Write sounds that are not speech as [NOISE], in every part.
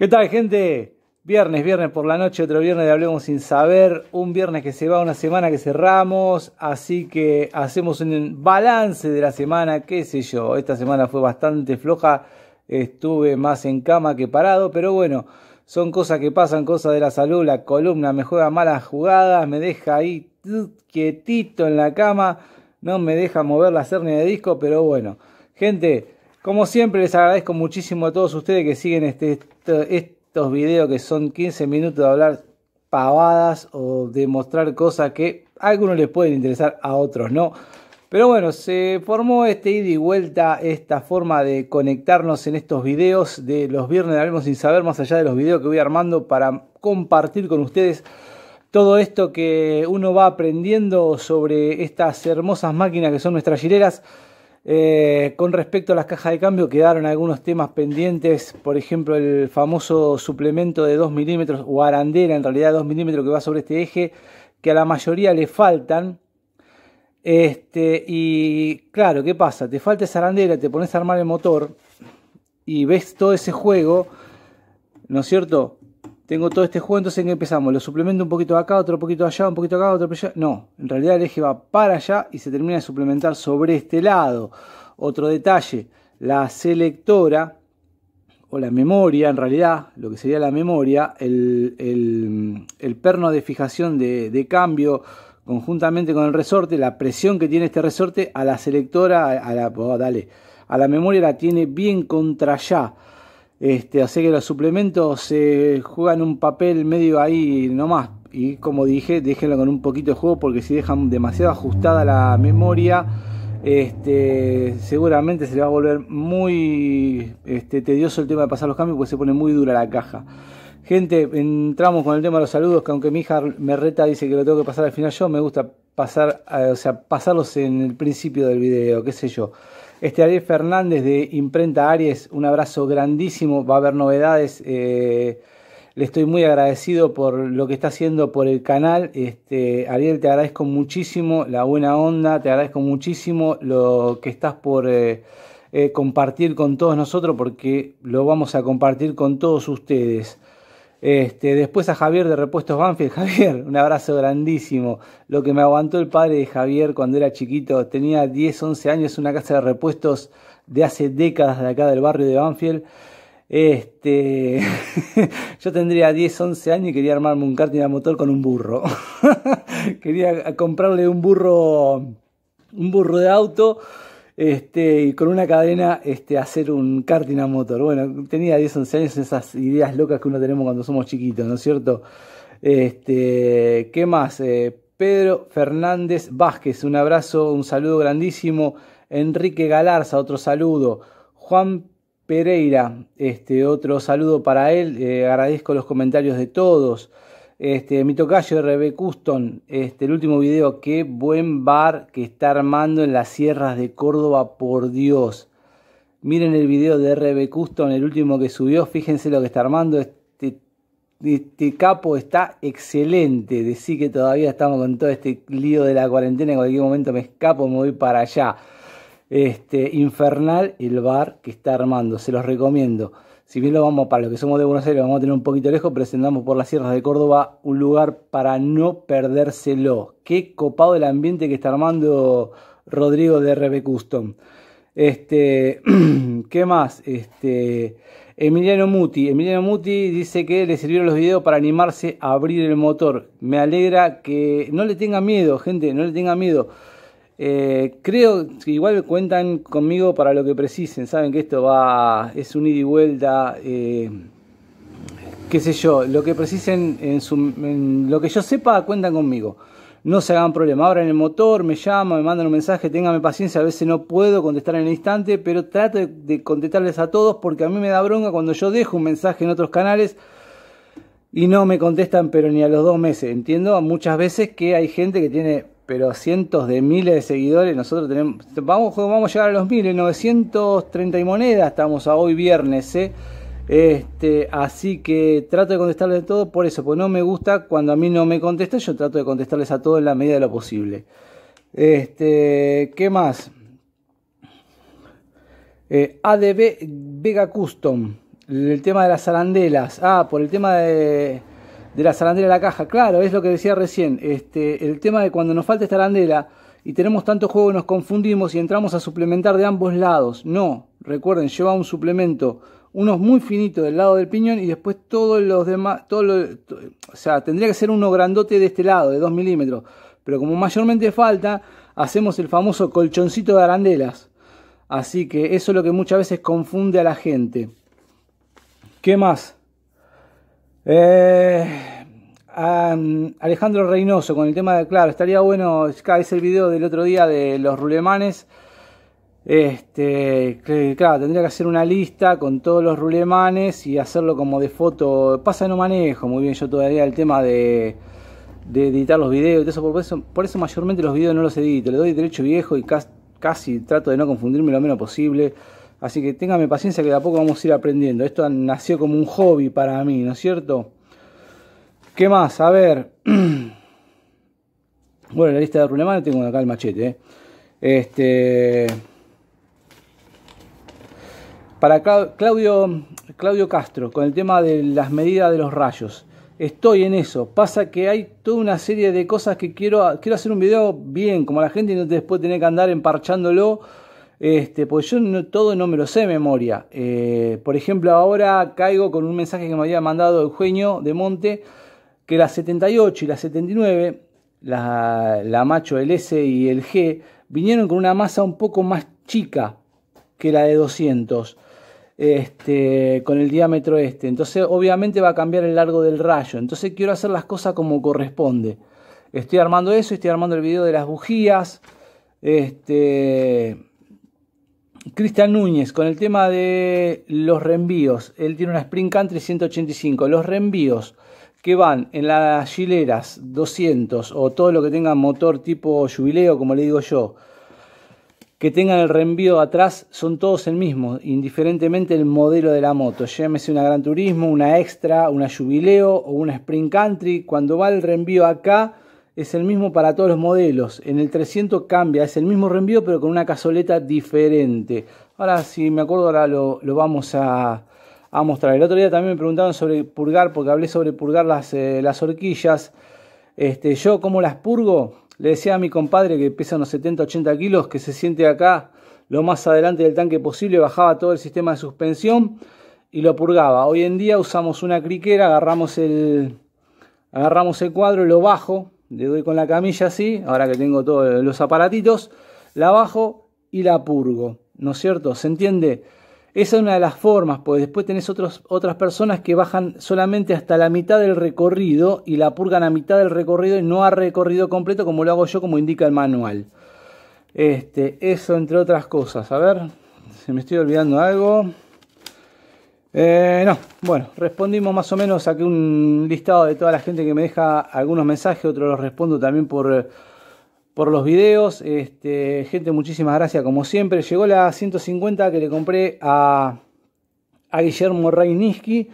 ¿Qué tal, gente? Viernes, viernes por la noche, otro viernes de Hablemos Sin Saber, un viernes que se va, una semana que cerramos, así que hacemos un balance de la semana, qué sé yo, esta semana fue bastante floja, estuve más en cama que parado, pero bueno, son cosas que pasan, cosas de la salud, la columna me juega malas jugadas, me deja ahí quietito en la cama, no me deja mover la cernia de disco, pero bueno, gente... Como siempre, les agradezco muchísimo a todos ustedes que siguen este, estos videos que son 15 minutos de hablar pavadas o de mostrar cosas que a algunos les pueden interesar, a otros no. Pero bueno, se formó este ida y vuelta, esta forma de conectarnos en estos videos de los viernes de Sin Saber, más allá de los videos que voy armando para compartir con ustedes todo esto que uno va aprendiendo sobre estas hermosas máquinas que son nuestras gileras. Eh, con respecto a las cajas de cambio, quedaron algunos temas pendientes, por ejemplo, el famoso suplemento de 2 milímetros o arandela, en realidad 2 milímetros que va sobre este eje, que a la mayoría le faltan. Este, y claro, ¿qué pasa? Te falta esa arandela, te pones a armar el motor y ves todo ese juego, ¿no es cierto? tengo todo este juego, entonces ¿en qué empezamos? Lo suplemento un poquito acá, otro poquito allá, un poquito acá, otro poquito allá. No, en realidad el eje va para allá y se termina de suplementar sobre este lado. Otro detalle, la selectora o la memoria, en realidad, lo que sería la memoria, el, perno de fijación de, cambio conjuntamente con el resorte, la presión que tiene este resorte a la selectora, a la, oh, a la memoria la tiene bien contra allá. Este, así que los suplementos se juegan un papel medio ahí nomás. Y como dije, déjenlo con un poquito de juego porque si dejan demasiado ajustada la memoria, este, seguramente se le va a volver muy este, tedioso el tema de pasar los cambios porque se pone muy dura la caja. Gente, entramos con el tema de los saludos, que aunque mi hija me reta, dice que lo tengo que pasar al final yo, me gusta pasar, eh, o sea, pasarlos en el principio del video, qué sé yo. Este Ariel Fernández de Imprenta Aries, un abrazo grandísimo, va a haber novedades. Eh, le estoy muy agradecido por lo que está haciendo por el canal. Este, Ariel, te agradezco muchísimo la buena onda, te agradezco muchísimo lo que estás por eh, eh, compartir con todos nosotros, porque lo vamos a compartir con todos ustedes. Este, después a Javier de Repuestos Banfield. [LAUGHS] Javier, un abrazo grandísimo. Lo que me aguantó el padre de Javier cuando era chiquito, tenía 10, 11 años, una casa de repuestos de hace décadas de acá del barrio de Banfield. Este, [LAUGHS] yo tendría 10, 11 años y quería armarme un karting a motor con un burro. [LAUGHS] quería comprarle un burro, un burro de auto este, y con una cadena este, hacer un karting a motor. Bueno, tenía 10, 11 años, esas ideas locas que uno tenemos cuando somos chiquitos, ¿no es cierto? Este, ¿Qué más? Eh, Pedro Fernández Vázquez, un abrazo, un saludo grandísimo. Enrique Galarza, otro saludo. Juan Pereira, este, otro saludo para él. Eh, agradezco los comentarios de todos. Este, mi tocayo RB Custom, este, el último video, qué buen bar que está armando en las sierras de Córdoba, por Dios. Miren el video de RB Custom, el último que subió, fíjense lo que está armando. Este, este capo está excelente. Decí que todavía estamos con todo este lío de la cuarentena, en cualquier momento me escapo, me voy para allá. Este, infernal el bar que está armando, se los recomiendo. Si bien lo vamos para lo que somos de Buenos Aires, lo vamos a tener un poquito lejos, presentamos por las sierras de Córdoba un lugar para no perdérselo. Qué copado el ambiente que está armando Rodrigo de RB Custom. Este, [CLEARS THROAT] ¿qué más? Este, Emiliano Muti. Emiliano Muti dice que le sirvieron los videos para animarse a abrir el motor. Me alegra que no le tenga miedo, gente, no le tenga miedo. Eh, creo que igual cuentan conmigo para lo que precisen. Saben que esto va, es un ida y vuelta. Eh, qué sé yo, lo que precisen, en, lo que yo sepa, cuentan conmigo. No se hagan problema. Ahora en el motor, me llaman, me mandan un mensaje, ténganme paciencia. A veces no puedo contestar en el instante, pero trato de contestarles a todos porque a mí me da bronca cuando yo dejo un mensaje en otros canales y no me contestan, pero ni a los dos meses. Entiendo muchas veces que hay gente que tiene pero cientos de miles de seguidores. Nosotros tenemos, vamos, vamos a llegar a los miles, 930 y monedas. Estamos a hoy viernes, ¿eh? Este, así que trato de contestarles todo por eso, porque no me gusta cuando a mí no me contestan, yo trato de contestarles a todos en la medida de lo posible. Este, ¿qué más? Eh, ADB Vega Custom, el tema de las arandelas. Ah, por el tema de de la zarandela a la caja. Claro, es lo que decía recién. Este, el tema de cuando nos falta esta arandela y tenemos tanto juego nos confundimos y entramos a suplementar de ambos lados. No, recuerden, lleva un suplemento, unos muy finito del lado del piñón y después todos los demás, todo lo, o sea, tendría que ser uno grandote de este lado, de 2 milímetros. Pero como mayormente falta, hacemos el famoso colchoncito de arandelas. Así que eso es lo que muchas veces confunde a la gente. ¿Qué más? Eh, Alejandro Reynoso con el tema de, claro, estaría bueno, es el video del otro día de los rulemanes. Este, claro, tendría que hacer una lista con todos los rulemanes y hacerlo como de foto. Pasa, no manejo muy bien yo todavía el tema de, de editar los videos y eso por, eso. por eso mayormente los videos no los edito. Le doy derecho viejo y casi trato de no confundirme lo menos posible. Así que téngame paciencia que de a poco vamos a ir aprendiendo. Esto nació como un hobby para mí, ¿no es cierto? ¿Qué más? A ver. [CLEARS THROAT] Bueno, la lista de RuneMan tengo acá el machete. ¿eh? Este. Para Claudio, Claudio Castro, con el tema de las medidas de los rayos. Estoy en eso. Pasa que hay toda una serie de cosas que quiero, quiero hacer un video bien, como la gente y no después tener que andar emparchándolo este, pues yo no, todo no me lo sé de memoria. Eh, por ejemplo, ahora caigo con un mensaje que me había mandado Eugenio de Monte, que la 78 y la 79, la, la macho, el S y el G, vinieron con una masa un poco más chica que la de 200, este, con el diámetro este. Entonces, obviamente va a cambiar el largo del rayo. Entonces, quiero hacer las cosas como corresponde. Estoy armando eso, estoy armando el video de las bujías. Este Cristian Núñez, con el tema de los reenvíos, él tiene una Spring Country 185. Los reenvíos que van en las chileras 200 o todo lo que tenga motor tipo jubileo, como le digo yo, que tengan el reenvío atrás, son todos el mismo, indiferentemente el modelo de la moto. Llámese una Gran Turismo, una Extra, una Jubileo o una Spring Country. Cuando va el reenvío acá, es el mismo para todos los modelos. En el 300 cambia, es el mismo reenvío pero con una cazoleta diferente. Ahora, si me acuerdo, ahora lo, vamos a, mostrar. El otro día también me preguntaron sobre purgar, porque hablé sobre purgar las, eh, horquillas. Este, yo, ¿cómo las purgo? Le decía a mi compadre que pesa unos 70-80 kilos, que se siente acá lo más adelante del tanque posible, bajaba todo el sistema de suspensión y lo purgaba. Hoy en día usamos una criquera, agarramos el, agarramos el cuadro, lo bajo, le doy con la camilla así, ahora que tengo todos los aparatitos, la bajo y la purgo, ¿no es cierto? ¿Se entiende? Esa es una de las formas, pues después tenés otras personas que bajan solamente hasta la mitad del recorrido y la purgan a mitad del recorrido y no a recorrido completo como lo hago yo, como indica el manual. Este, eso entre otras cosas. A ver, se me estoy olvidando algo. Eh, no, bueno, respondimos más o menos aquí un listado de toda la gente que me deja algunos mensajes, otros los respondo también por, eh, los videos. Este, gente, muchísimas gracias como siempre. Llegó la 150 que le compré a, a Guillermo Reiniski.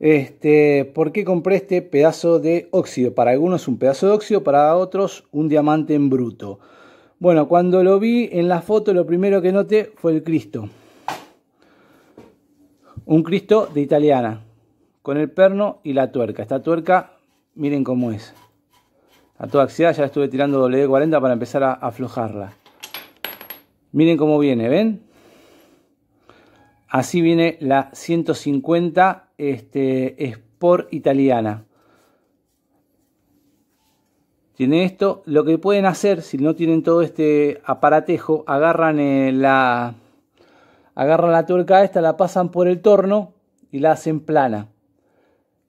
Este, ¿Por qué compré este pedazo de óxido? Para algunos un pedazo de óxido, para otros un diamante en bruto. Bueno, cuando lo vi en la foto, lo primero que noté fue el Cristo. Un Cristo de italiana, con el perno y la tuerca. Esta tuerca, miren cómo es. A toda acción, ya estuve tirando wd 40 para empezar a aflojarla. Miren cómo viene, ¿ven? Así viene la 150 este, Sport italiana. Tiene esto. Lo que pueden hacer, si no tienen todo este aparatejo, agarran eh, la, agarran la tuerca esta, la pasan por el torno y la hacen plana.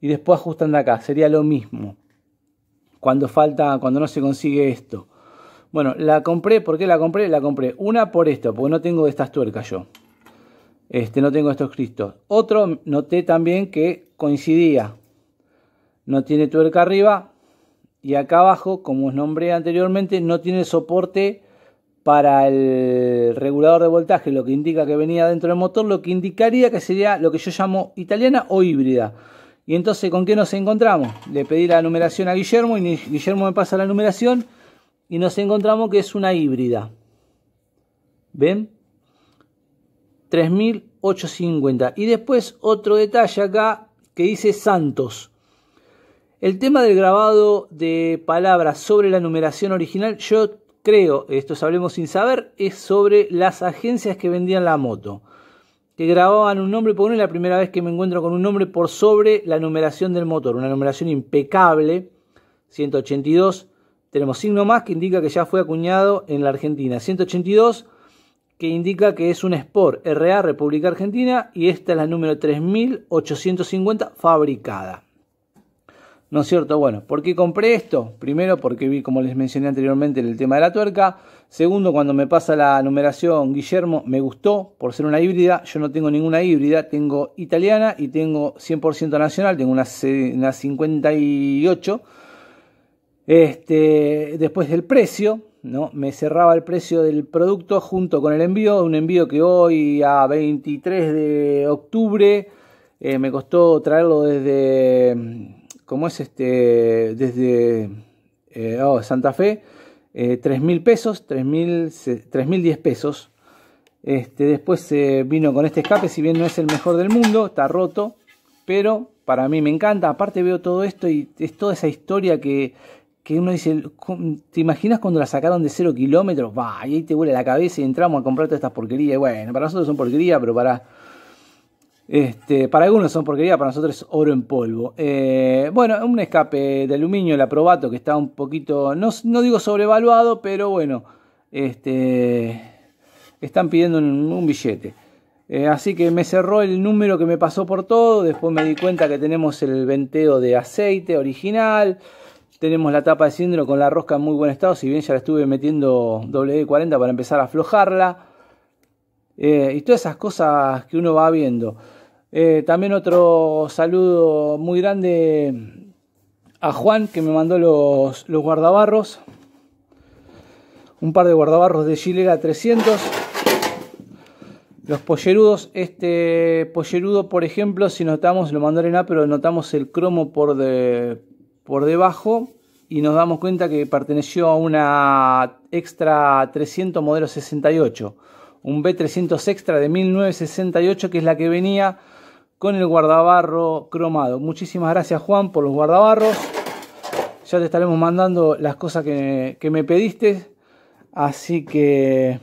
Y después ajustan de acá, sería lo mismo. Cuando falta, cuando no se consigue esto. Bueno, la compré, ¿por qué la compré? La compré una por esto, porque no tengo estas tuercas yo. Este, no tengo estos cristos. Otro, noté también que coincidía. No tiene tuerca arriba y acá abajo, como os nombré anteriormente, no tiene soporte para el regulador de voltaje, lo que indica que venía dentro del motor, lo que indicaría que sería lo que yo llamo italiana o híbrida. Y entonces, ¿con qué nos encontramos? Le pedí la numeración a Guillermo y Guillermo me pasa la numeración y nos encontramos que es una híbrida. ¿Ven? 3850. Y después otro detalle acá que dice Santos. El tema del grabado de palabras sobre la numeración original, yo creo, esto sabremos Hablemos sin saber, es sobre las agencias que vendían la moto. Que grababan un nombre por una la primera vez que me encuentro con un nombre por sobre la numeración del motor. Una numeración impecable, 182. Tenemos signo más que indica que ya fue acuñado en la Argentina. 182 que indica que es un Sport RA República Argentina y esta es la número 3850 fabricada. ¿No es cierto? Bueno, ¿por qué compré esto? Primero porque vi, como les mencioné anteriormente, el tema de la tuerca. Segundo, cuando me pasa la numeración Guillermo, me gustó por ser una híbrida. Yo no tengo ninguna híbrida, tengo italiana y tengo 100% nacional, tengo una, 58. Este, después del precio, ¿no? me cerraba el precio del producto junto con el envío, un envío que hoy a 23 de octubre eh, me costó traerlo desde como es este, desde eh, oh, Santa Fe, 3.000 eh, pesos, 3.010 pesos. Este, después eh, vino con este escape, si bien no es el mejor del mundo, está roto, pero para mí me encanta. Aparte veo todo esto y es toda esa historia que, que uno dice, ¿te imaginas cuando la sacaron de cero kilómetros? Va, y ahí te huele la cabeza y entramos a comprar todas estas porquerías. bueno, para nosotros son porquerías, pero para este, para algunos son porquería, para nosotros es oro en polvo. Eh, bueno, un escape de aluminio, el aprobato, que está un poquito, no, digo sobrevaluado, pero bueno, este, están pidiendo un, billete. Eh, así que me cerró el número que me pasó por todo. Después me di cuenta que tenemos el venteo de aceite original. Tenemos la tapa de cilindro con la rosca en muy buen estado. Si bien ya la estuve metiendo WD-40 para empezar a aflojarla. Eh, y todas esas cosas que uno va viendo. Eh, también otro saludo muy grande a Juan que me mandó los, guardabarros. Un par de guardabarros de Gilera 300. Los pollerudos, este pollerudo, por ejemplo, si notamos, lo mandó en pero notamos el cromo por, de, por debajo y nos damos cuenta que perteneció a una extra 300 modelo 68, un B300 extra de 1968 que es la que venía con el guardabarro cromado. Muchísimas gracias Juan por los guardabarros. Ya te estaremos mandando las cosas que, me pediste. Así que...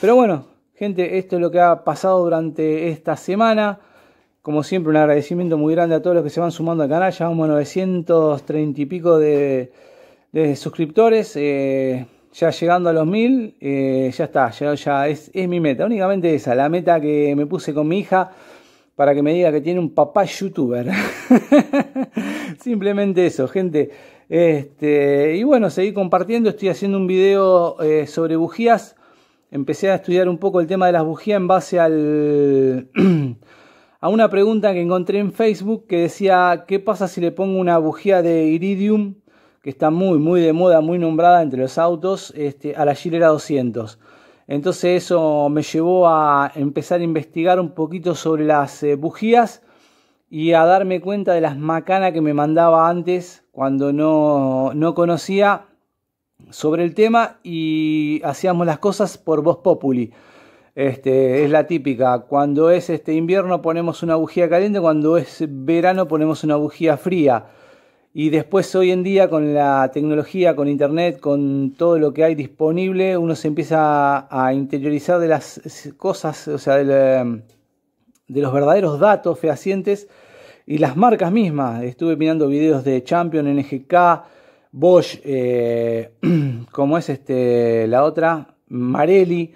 Pero bueno, gente, esto es lo que ha pasado durante esta semana. Como siempre, un agradecimiento muy grande a todos los que se van sumando al canal. Ya vamos a 930 y pico de, suscriptores. Eh, ya llegando a los 1000, eh, ya está, ya, es mi meta. Únicamente esa, la meta que me puse con mi hija para que me diga que tiene un papá youtuber. [LAUGHS] Simplemente eso, gente. Este, y bueno, seguí compartiendo. Estoy haciendo un video eh, sobre bujías. Empecé a estudiar un poco el tema de las bujías en base al [CLEARS THROAT] a una pregunta que encontré en Facebook que decía, ¿qué pasa si le pongo una bujía de iridium, que está muy, muy de moda, muy nombrada entre los autos, este, a la Gilera 200? Entonces eso me llevó a empezar a investigar un poquito sobre las eh, bujías y a darme cuenta de las macanas que me mandaba antes cuando no, no conocía sobre el tema y hacíamos las cosas por voz populi. Este, es la típica. Cuando es este invierno ponemos una bujía caliente, cuando es verano ponemos una bujía fría. Y después hoy en día con la tecnología, con internet, con todo lo que hay disponible, uno se empieza a interiorizar de las cosas, o sea, de, los verdaderos datos fehacientes y las marcas mismas. Estuve mirando videos de Champion, NGK, Bosch, eh, [CLEARS THROAT] como es este, la otra, Marelli.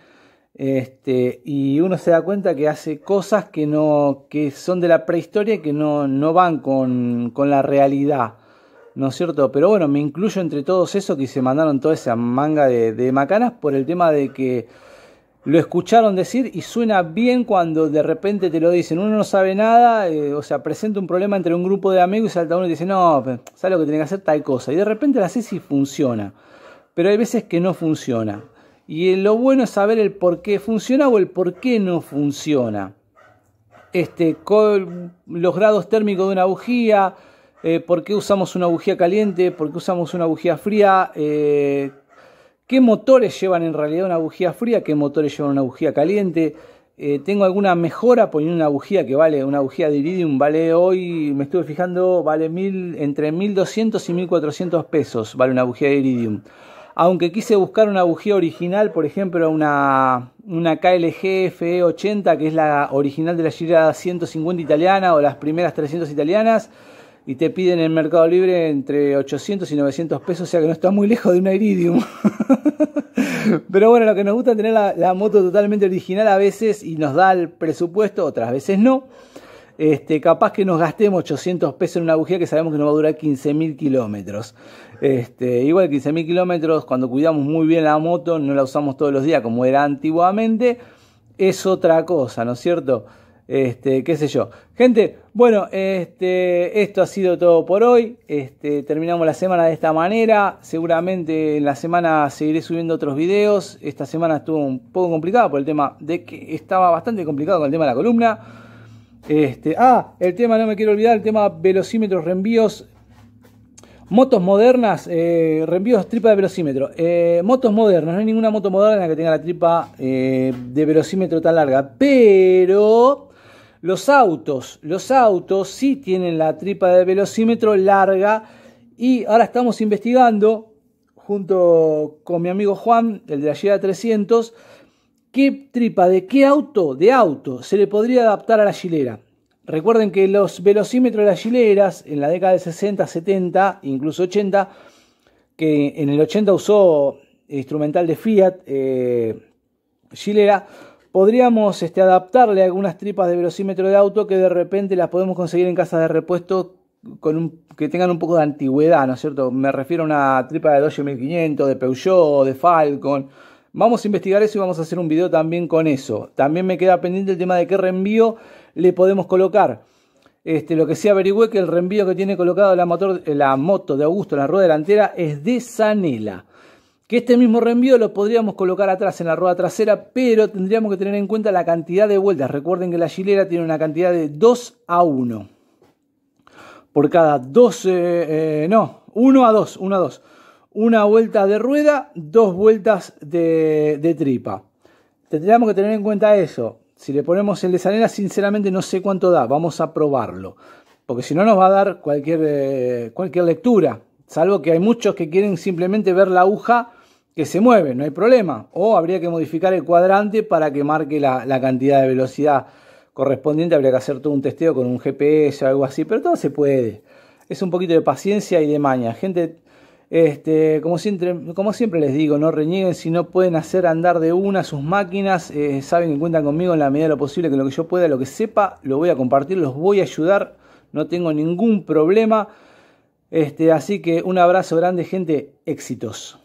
Este, y uno se da cuenta que hace cosas que no que son de la prehistoria y que no, van con, con la realidad. ¿no es cierto? Pero bueno, me incluyo entre todos esos que se mandaron toda esa manga de, macanas por el tema de que lo escucharon decir y suena bien cuando de repente te lo dicen. Uno no sabe nada, eh, o sea, presenta un problema entre un grupo de amigos y salta uno y dice, no, ¿sabes lo que tiene que hacer? Tal cosa. Y de repente la sé si funciona. Pero hay veces que no funciona. Y lo bueno es saber el por qué funciona o el por qué no funciona. Este, los grados térmicos de una bujía, eh, por qué usamos una bujía caliente, por qué usamos una bujía fría, eh, qué motores llevan en realidad una bujía fría, qué motores llevan una bujía caliente. Eh, tengo alguna mejora poniendo una bujía que vale, una bujía de iridium vale hoy, me estuve fijando, vale mil, entre 1200 y 1400 pesos, vale una bujía de iridium. Aunque quise buscar una bujía original, por ejemplo, una, una KLG FE80, que es la original de la gira 150 italiana o las primeras 300 italianas, y te piden en Mercado Libre entre 800 y 900 pesos, o sea que no está muy lejos de un Iridium. [LAUGHS] Pero bueno, lo que nos gusta es tener la, moto totalmente original a veces y nos da el presupuesto, otras veces no. Este, capaz que nos gastemos 800 pesos en una bujía que sabemos que no va a durar 15.000 kilómetros. Este, igual 15.000 kilómetros, cuando cuidamos muy bien la moto, no la usamos todos los días como era antiguamente, es otra cosa, ¿no es cierto? Este, qué sé yo. Gente, bueno, este, esto ha sido todo por hoy. Este, terminamos la semana de esta manera. Seguramente en la semana seguiré subiendo otros videos. Esta semana estuvo un poco complicada por el tema de que estaba bastante complicado con el tema de la columna. Este, ah, el tema, no me quiero olvidar, el tema velocímetros, reenvíos. Motos modernas, eh, reenvíos tripa de velocímetro. Eh, motos modernas, no hay ninguna moto moderna que tenga la tripa eh, de velocímetro tan larga. Pero los autos, los autos sí tienen la tripa de velocímetro larga y ahora estamos investigando junto con mi amigo Juan, el de la Llega 300, qué tripa de qué auto, de auto, se le podría adaptar a la chilera. Recuerden que los velocímetros de las chileras en la década de 60, 70, incluso 80, que en el 80 usó instrumental de Fiat, eh, podríamos este, adaptarle algunas tripas de velocímetro de auto que de repente las podemos conseguir en casas de repuesto con que tengan un poco de antigüedad, ¿no es cierto? Me refiero a una tripa de Dodge 1500, de Peugeot, de Falcon. Vamos a investigar eso y vamos a hacer un video también con eso. También me queda pendiente el tema de qué reenvío le podemos colocar. Este, lo que sí averigüe que el reenvío que tiene colocado la, la moto de Augusto en la rueda delantera es de Sanela que este mismo reenvío lo podríamos colocar atrás en la rueda trasera, pero tendríamos que tener en cuenta la cantidad de vueltas. Recuerden que la chilera tiene una cantidad de 2 a 1. Por cada 2, eh, eh, no, 1 a 2, 1 a 2. Una vuelta de rueda, dos vueltas de, tripa. Tendríamos que tener en cuenta eso. Si le ponemos el de sinceramente no sé cuánto da. Vamos a probarlo. Porque si no nos va a dar cualquier, eh, cualquier lectura. Salvo que hay muchos que quieren simplemente ver la aguja que se mueve, no hay problema. O habría que modificar el cuadrante para que marque la, cantidad de velocidad correspondiente. Habría que hacer todo un testeo con un GPS o algo así, pero todo se puede. Es un poquito de paciencia y de maña. Gente, este, como, siempre, como siempre les digo, no renieguen si no pueden hacer andar de una sus máquinas. Eh, saben que cuentan conmigo en la medida de lo posible, que lo que yo pueda, lo que sepa, lo voy a compartir, los voy a ayudar. No tengo ningún problema. Este, así que un abrazo grande, gente. Éxitos.